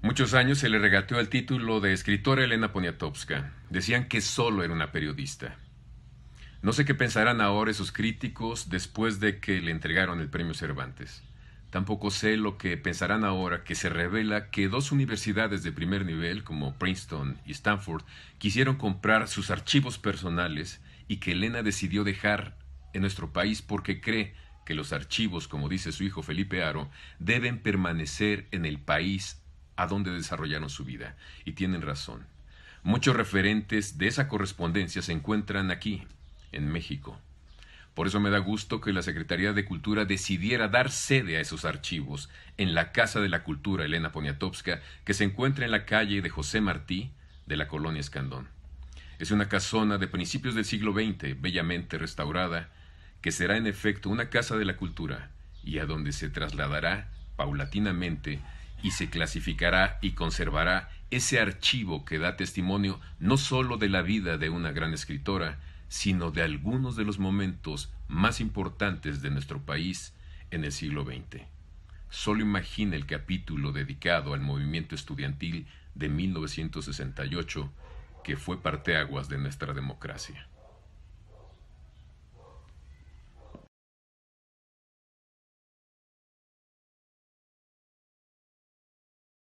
Muchos años se le regateó el título de escritora Elena Poniatowska. Decían que solo era una periodista. No sé qué pensarán ahora esos críticos después de que le entregaron el premio Cervantes. Tampoco sé lo que pensarán ahora que se revela que dos universidades de primer nivel como Princeton y Stanford quisieron comprar sus archivos personales y que Elena decidió dejar en nuestro país porque cree que los archivos, como dice su hijo Felipe Aro, deben permanecer en el país a dónde desarrollaron su vida. Y tienen razón. Muchos referentes de esa correspondencia se encuentran aquí, en México. Por eso me da gusto que la Secretaría de Cultura decidiera dar sede a esos archivos en la Casa de la Cultura Elena Poniatowska, que se encuentra en la calle de José Martí de la colonia Escandón. Es una casona de principios del siglo XX, bellamente restaurada, que será en efecto una casa de la cultura y a donde se trasladará paulatinamente y se clasificará y conservará ese archivo que da testimonio no sólo de la vida de una gran escritora, sino de algunos de los momentos más importantes de nuestro país en el siglo XX. Solo imagina el capítulo dedicado al movimiento estudiantil de 1968, que fue parteaguas de nuestra democracia.